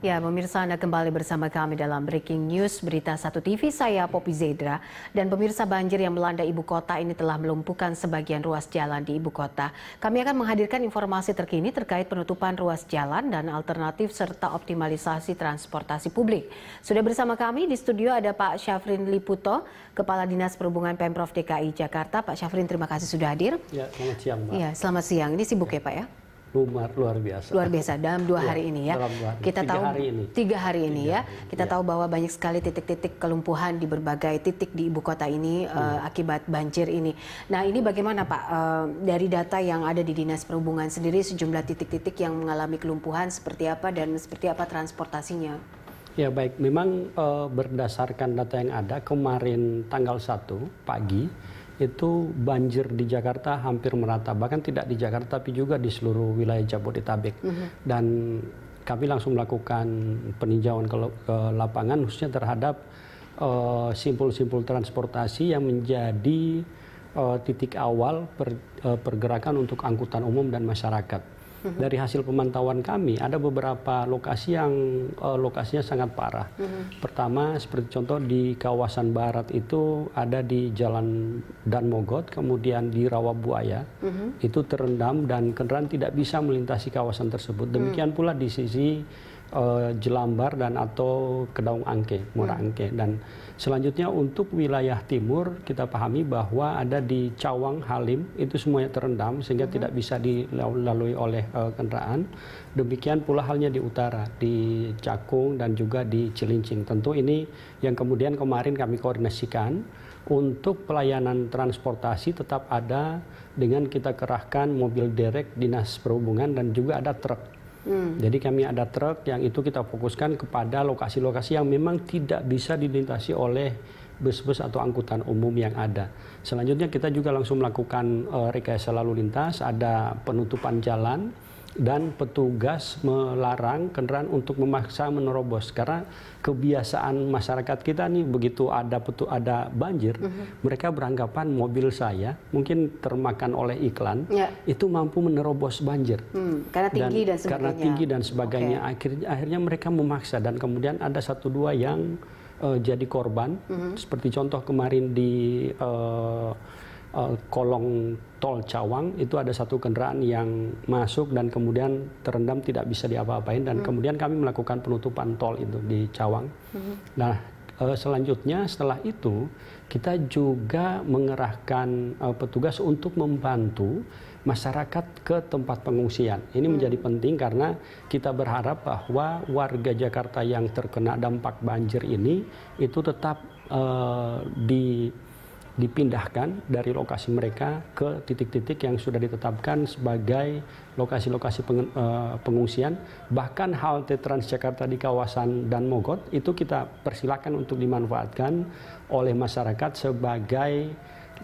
Ya, pemirsa Anda kembali bersama kami dalam Breaking News Berita Satu TV, saya Popi Zedra. Dan pemirsa banjir yang melanda ibu kota ini telah melumpuhkan sebagian ruas jalan di ibu kota. Kami akan menghadirkan informasi terkini terkait penutupan ruas jalan dan alternatif serta optimalisasi transportasi publik. Sudah bersama kami di studio ada Pak Syafrin Liputo, Kepala Dinas Perhubungan Pemprov DKI Jakarta. Pak Syafrin, terima kasih sudah hadir. Ya, selamat siang. Pak. Ya, selamat siang. Ini sibuk ya, ya Pak ya? luar luar biasa. Luar biasa dalam dua ya, hari ini ya. Dalam hari. Kita tiga tahu hari ini. tiga hari ini tiga ya. Kita ya. tahu bahwa banyak sekali titik-titik kelumpuhan di berbagai titik di ibu kota ini ya. uh, akibat banjir ini. Nah ini bagaimana Pak uh, dari data yang ada di dinas perhubungan sendiri sejumlah titik-titik yang mengalami kelumpuhan seperti apa dan seperti apa transportasinya? Ya baik, memang uh, berdasarkan data yang ada kemarin tanggal 1 pagi. Hmm itu banjir di Jakarta hampir merata, bahkan tidak di Jakarta tapi juga di seluruh wilayah Jabodetabek. Mm -hmm. Dan kami langsung melakukan peninjauan ke, ke lapangan khususnya terhadap eh, simpul-simpul uh, transportasi yang menjadi uh, titik awal per, uh, pergerakan untuk angkutan umum dan masyarakat dari hasil pemantauan kami ada beberapa lokasi yang uh, lokasinya sangat parah. Mm -hmm. Pertama seperti contoh di kawasan barat itu ada di Jalan Dan Mogot, kemudian di Rawabuaya mm -hmm. itu terendam dan kendaraan tidak bisa melintasi kawasan tersebut. Mm. Demikian mm. pula di sisi Eh, Jelambar dan atau Kedaung Angke, Muara hmm. Angke. Dan selanjutnya untuk wilayah timur kita pahami bahwa ada di Cawang, Halim itu semuanya terendam sehingga hmm. tidak bisa dilalui oleh uh, kendaraan. Demikian pula halnya di utara, di Cakung dan juga di Cilincing. Tentu ini yang kemudian kemarin kami koordinasikan untuk pelayanan transportasi tetap ada dengan kita kerahkan mobil derek dinas perhubungan dan juga ada truk Hmm. Jadi kami ada truk yang itu kita fokuskan kepada lokasi-lokasi yang memang tidak bisa dilintasi oleh bus-bus atau angkutan umum yang ada. Selanjutnya kita juga langsung melakukan uh, rekayasa lalu lintas, ada penutupan jalan dan petugas melarang kendaraan untuk memaksa menerobos karena kebiasaan masyarakat kita nih begitu ada petu ada banjir uh mm-hmm. -huh. mereka beranggapan mobil saya mungkin termakan oleh iklan ya. itu mampu menerobos banjir hmm, karena tinggi dan, dan sebagainya karena tinggi dan sebagainya okay. akhirnya akhirnya mereka memaksa dan kemudian ada satu dua yang uh, jadi korban uh mm-hmm. -huh. seperti contoh kemarin di uh, Eh, kolong tol Cawang itu ada satu kendaraan yang masuk dan kemudian terendam tidak bisa diapa-apain dan hmm. kemudian kami melakukan penutupan tol itu di Cawang. Hmm. Nah eh, selanjutnya setelah itu kita juga mengerahkan eh, petugas untuk membantu masyarakat ke tempat pengungsian. Ini hmm. menjadi penting karena kita berharap bahwa warga Jakarta yang terkena dampak banjir ini itu tetap uh, di dipindahkan dari lokasi mereka ke titik-titik yang sudah ditetapkan sebagai lokasi-lokasi eh, pengungsian. Bahkan halte Transjakarta di kawasan Dan Mogot itu kita persilakan untuk dimanfaatkan oleh masyarakat sebagai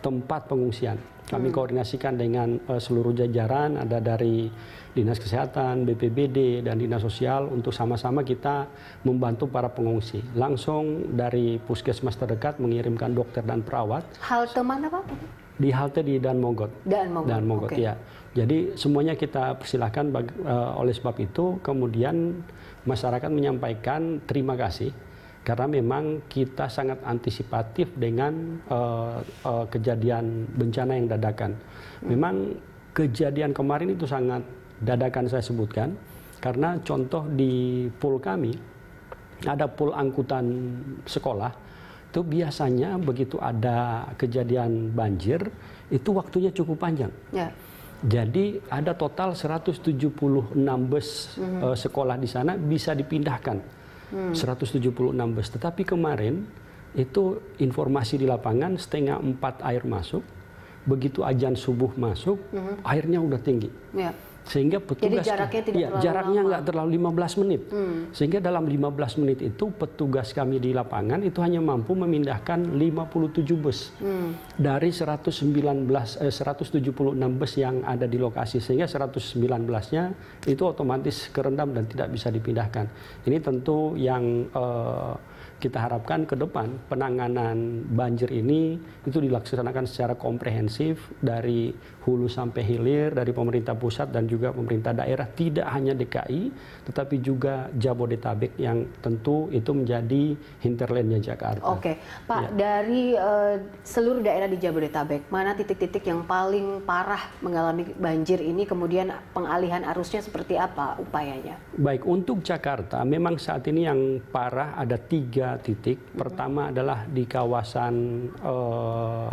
tempat pengungsian. Kami hmm. koordinasikan dengan uh, seluruh jajaran, ada dari Dinas Kesehatan, BPBD, dan Dinas Sosial untuk sama-sama kita membantu para pengungsi. Langsung dari puskesmas terdekat mengirimkan dokter dan perawat. Halte mana Pak? Di halte di Dan Mogot. Dan Mogot, Dan Mogot okay. ya. Jadi semuanya kita persilahkan uh, oleh sebab itu kemudian masyarakat menyampaikan terima kasih karena memang kita sangat antisipatif dengan uh, uh, kejadian bencana yang dadakan. Memang kejadian kemarin itu sangat dadakan saya sebutkan karena contoh di pool kami ada pool angkutan sekolah itu biasanya begitu ada kejadian banjir itu waktunya cukup panjang. Ya. Jadi ada total 176 bus mm -hmm. uh, sekolah di sana bisa dipindahkan hmm. 176 bus. Tetapi kemarin itu informasi di lapangan setengah empat air masuk, begitu ajan subuh masuk, hmm. airnya udah tinggi. Yeah sehingga petugas Jadi jaraknya tidak ya, terlalu jaraknya nggak terlalu 15 menit hmm. sehingga dalam 15 menit itu petugas kami di lapangan itu hanya mampu memindahkan 57 bus hmm. dari 119 eh, 176 bus yang ada di lokasi sehingga 119-nya itu otomatis kerendam dan tidak bisa dipindahkan ini tentu yang eh, kita harapkan ke depan penanganan banjir ini itu dilaksanakan secara komprehensif dari hulu sampai hilir dari pemerintah pusat dan juga pemerintah daerah tidak hanya DKI tetapi juga Jabodetabek yang tentu itu menjadi hinterlandnya Jakarta. Oke, Pak ya. dari uh, seluruh daerah di Jabodetabek mana titik-titik yang paling parah mengalami banjir ini kemudian pengalihan arusnya seperti apa upayanya? Baik, untuk Jakarta memang saat ini yang parah ada tiga titik. Pertama adalah di kawasan uh,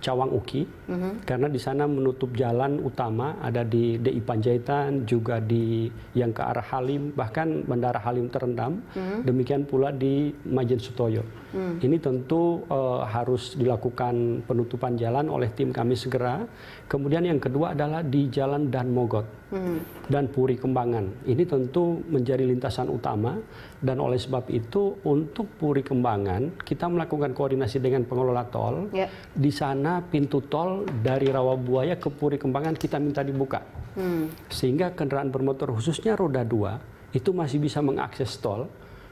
Cawang Uki mm -hmm. karena di sana menutup jalan utama ada di DI Panjaitan juga di yang ke arah Halim bahkan Bandara Halim terendam mm -hmm. demikian pula di Majen Sutoyo mm -hmm. ini tentu uh, harus dilakukan penutupan jalan oleh tim kami segera kemudian yang kedua adalah di Jalan Dan Mogot mm -hmm. dan Puri Kembangan ini tentu menjadi lintasan utama dan oleh sebab itu untuk Puri Kembangan kita melakukan koordinasi dengan pengelola tol yeah. di sana bagaimana pintu tol dari Rawabuaya ke Puri Kembangan kita minta dibuka. Hmm. Sehingga kendaraan bermotor khususnya roda dua itu masih bisa mengakses tol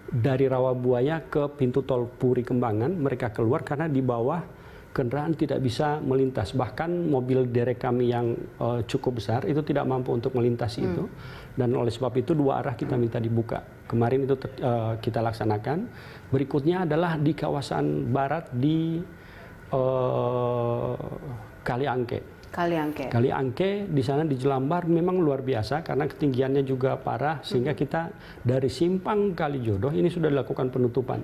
dari Rawabuaya ke pintu tol Puri Kembangan mereka keluar karena di bawah kendaraan tidak bisa melintas bahkan mobil derek kami yang uh, cukup besar itu tidak mampu untuk melintasi hmm. itu dan oleh sebab itu dua arah kita minta dibuka kemarin itu uh, kita laksanakan berikutnya adalah di kawasan barat di Eh, Kali Angke, Kali Angke, Kali Angke, di sana di Jelambar memang luar biasa karena ketinggiannya juga parah sehingga hmm. kita dari simpang Kali Jodoh ini sudah dilakukan penutupan.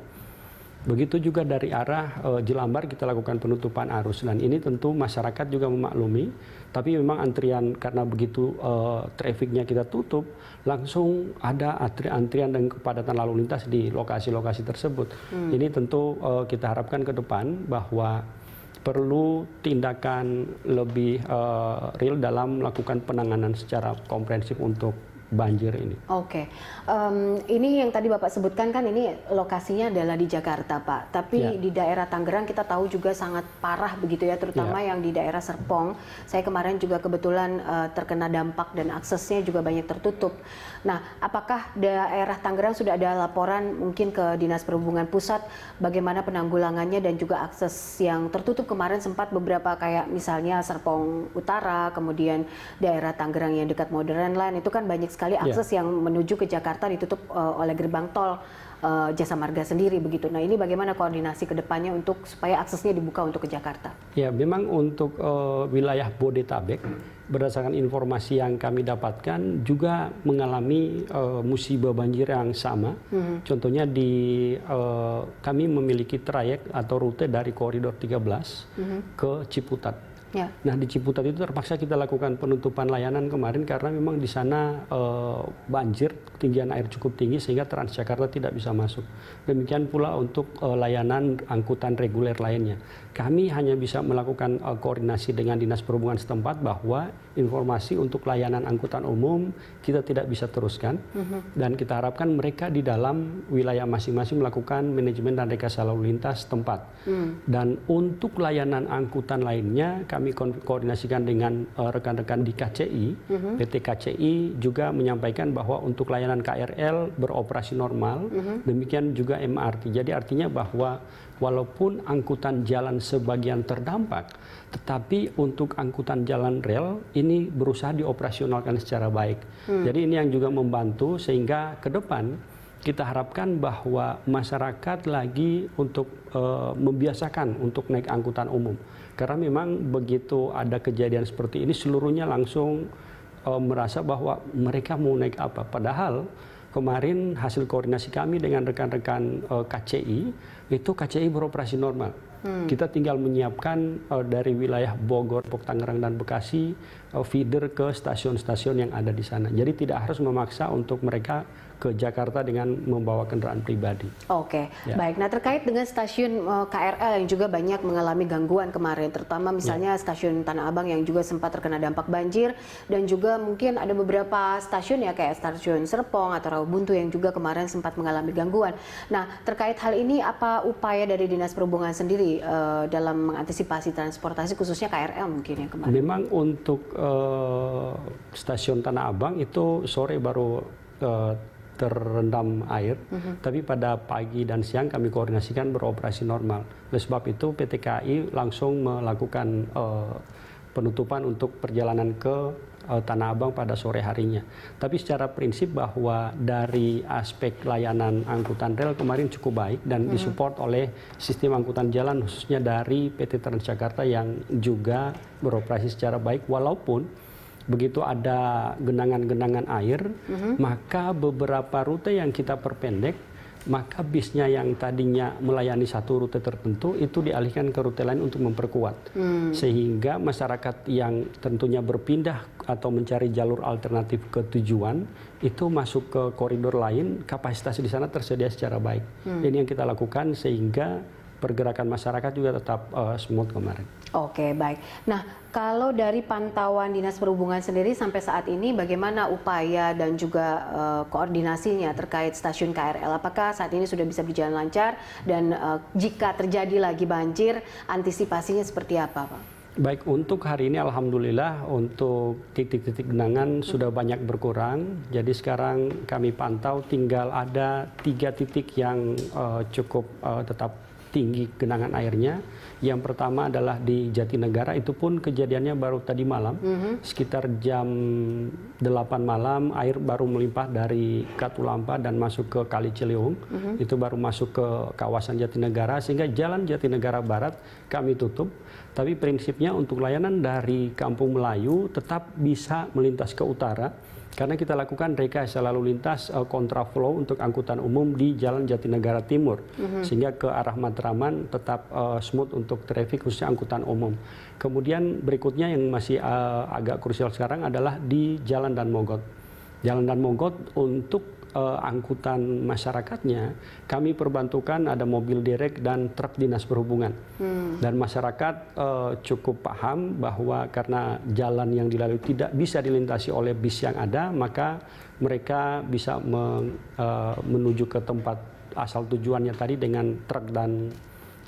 Begitu juga dari arah e, Jelambar kita lakukan penutupan arus dan ini tentu masyarakat juga memaklumi. Tapi memang antrian karena begitu e, trafiknya kita tutup, langsung ada antrian dan kepadatan lalu lintas di lokasi-lokasi tersebut. Hmm. Ini tentu e, kita harapkan ke depan bahwa perlu tindakan lebih e, real dalam melakukan penanganan secara komprehensif untuk banjir ini. Oke, okay. um, ini yang tadi Bapak sebutkan kan ini lokasinya adalah di Jakarta Pak, tapi yeah. di daerah Tangerang kita tahu juga sangat parah begitu ya, terutama yeah. yang di daerah Serpong. Saya kemarin juga kebetulan uh, terkena dampak dan aksesnya juga banyak tertutup. Nah, apakah daerah Tangerang sudah ada laporan mungkin ke Dinas Perhubungan Pusat bagaimana penanggulangannya dan juga akses yang tertutup kemarin sempat beberapa kayak misalnya Serpong Utara, kemudian daerah Tangerang yang dekat Modern Line itu kan banyak sekali iya. akses yeah. yang menuju ke Jakarta ditutup uh, oleh gerbang tol uh, Jasa Marga sendiri begitu. Nah ini bagaimana koordinasi kedepannya untuk supaya aksesnya dibuka untuk ke Jakarta? Ya memang untuk uh, wilayah Bodetabek berdasarkan informasi yang kami dapatkan juga mengalami uh, musibah banjir yang sama. Mm hmm. Contohnya di uh, kami memiliki trayek atau rute dari koridor 13 mm hmm. ke Ciputat Ya. Nah di Ciputat itu terpaksa kita lakukan penutupan layanan kemarin karena memang di sana e, banjir, ketinggian air cukup tinggi sehingga Transjakarta tidak bisa masuk. Demikian pula untuk e, layanan angkutan reguler lainnya. Kami hanya bisa melakukan e, koordinasi dengan dinas perhubungan setempat bahwa informasi untuk layanan angkutan umum kita tidak bisa teruskan uh-huh. dan kita harapkan mereka di dalam wilayah masing-masing melakukan manajemen dan rekayasa lalu lintas tempat mm. dan untuk layanan angkutan lainnya kami ko koordinasikan dengan eh, rekan-rekan di KCI uh-huh. Mm-hmm. PT KCI juga menyampaikan bahwa untuk layanan KRL beroperasi normal uh-huh. demikian juga MRT jadi artinya bahwa walaupun angkutan jalan sebagian terdampak, tetapi untuk angkutan jalan rel ini berusaha dioperasionalkan secara baik. Hmm. Jadi ini yang juga membantu sehingga ke depan kita harapkan bahwa masyarakat lagi untuk e, membiasakan untuk naik angkutan umum. Karena memang begitu ada kejadian seperti ini seluruhnya langsung e, merasa bahwa mereka mau naik apa. Padahal kemarin hasil koordinasi kami dengan rekan-rekan uh, eh, KCI itu KCI beroperasi normal. Hmm. Kita tinggal menyiapkan uh, dari wilayah Bogor, Pok Tangerang dan Bekasi uh, feeder ke stasiun-stasiun yang ada di sana. Jadi tidak harus memaksa untuk mereka ke Jakarta dengan membawa kendaraan pribadi. Oke, okay. ya. baik. Nah terkait dengan stasiun uh, eh, KRL yang juga banyak mengalami gangguan kemarin, terutama ya. misalnya ya. stasiun Tanah Abang yang juga sempat terkena dampak banjir dan juga mungkin ada beberapa stasiun ya kayak stasiun Serpong atau Rawabuntu yang juga kemarin sempat mengalami gangguan. Nah terkait hal ini apa upaya dari Dinas Perhubungan sendiri uh, dalam mengantisipasi transportasi khususnya KRL mungkin ya kemarin? Memang untuk uh, stasiun Tanah Abang itu sore baru uh, terendam air, mm -hmm. tapi pada pagi dan siang kami koordinasikan beroperasi normal. Oleh sebab itu PT KAI langsung melakukan uh, penutupan untuk perjalanan ke uh, Tanah Abang pada sore harinya. Tapi secara prinsip bahwa dari aspek layanan angkutan rel kemarin cukup baik dan mm -hmm. disupport oleh sistem angkutan jalan khususnya dari PT Transjakarta yang juga beroperasi secara baik walaupun begitu ada genangan-genangan air, uh mm-hmm. -huh. maka beberapa rute yang kita perpendek, maka bisnya yang tadinya melayani satu rute tertentu itu dialihkan ke rute lain untuk memperkuat. Hmm. Sehingga masyarakat yang tentunya berpindah atau mencari jalur alternatif ke tujuan itu masuk ke koridor lain, kapasitas di sana tersedia secara baik. Hmm. Ini yang kita lakukan sehingga pergerakan masyarakat juga tetap uh, smooth kemarin. Oke, baik. Nah, kalau dari pantauan Dinas Perhubungan sendiri sampai saat ini bagaimana upaya dan juga uh, koordinasinya terkait stasiun KRL? Apakah saat ini sudah bisa berjalan lancar dan uh, jika terjadi lagi banjir, antisipasinya seperti apa, Pak? Baik, untuk hari ini alhamdulillah untuk titik-titik genangan -titik hmm. sudah banyak berkurang. Jadi sekarang kami pantau tinggal ada tiga titik yang uh, cukup uh, tetap tinggi genangan airnya. Yang pertama adalah di Jatinegara itu pun kejadiannya baru tadi malam. Mm -hmm. Sekitar jam 8 malam air baru melimpah dari Katulampa dan masuk ke Kali Ciliwung. Mm -hmm. Itu baru masuk ke kawasan Jatinegara sehingga jalan Jatinegara Barat kami tutup. Tapi prinsipnya untuk layanan dari Kampung Melayu tetap bisa melintas ke utara karena kita lakukan rekayasa lalu lintas eh, kontraflow untuk angkutan umum di Jalan Jatinegara Timur mm -hmm. sehingga ke arah Matra Matraman tetap uh, smooth untuk traffic khususnya angkutan umum. Kemudian berikutnya yang masih uh, agak krusial sekarang adalah di Jalan dan Mogot. Jalan dan Mogot untuk uh, angkutan masyarakatnya, kami perbantukan ada mobil derek dan truk dinas perhubungan. Hmm. Dan masyarakat uh, cukup paham bahwa karena jalan yang dilalui tidak bisa dilintasi oleh bis yang ada, maka mereka bisa men, uh, menuju ke tempat asal tujuannya tadi dengan truk dan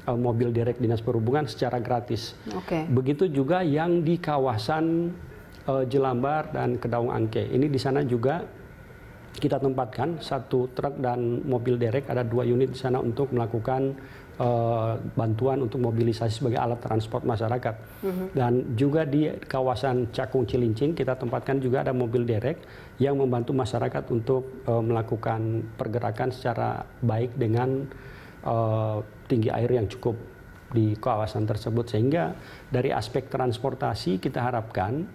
uh, mobil derek dinas perhubungan secara gratis. Okay. Begitu juga yang di kawasan uh, Jelambar dan Kedaung Angke. Ini di sana juga kita tempatkan satu truk dan mobil derek ada dua unit di sana untuk melakukan Eh, bantuan untuk mobilisasi sebagai alat transport masyarakat. Mm -hmm. Dan juga di kawasan Cakung Cilincing kita tempatkan juga ada mobil derek yang membantu masyarakat untuk uh, melakukan pergerakan secara baik dengan uh, tinggi air yang cukup di kawasan tersebut sehingga dari aspek transportasi kita harapkan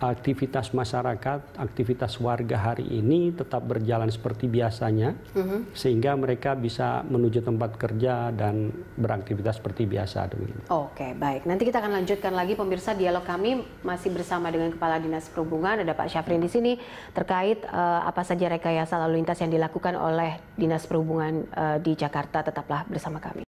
aktivitas masyarakat, aktivitas warga hari ini tetap berjalan seperti biasanya, mm-hmm. sehingga mereka bisa menuju tempat kerja dan beraktivitas seperti biasa. Oke, okay, baik. Nanti kita akan lanjutkan lagi pemirsa dialog kami masih bersama dengan Kepala Dinas Perhubungan ada Pak Syafrin di sini terkait uh, apa saja rekayasa lalu lintas yang dilakukan oleh Dinas Perhubungan uh, di Jakarta. Tetaplah bersama kami.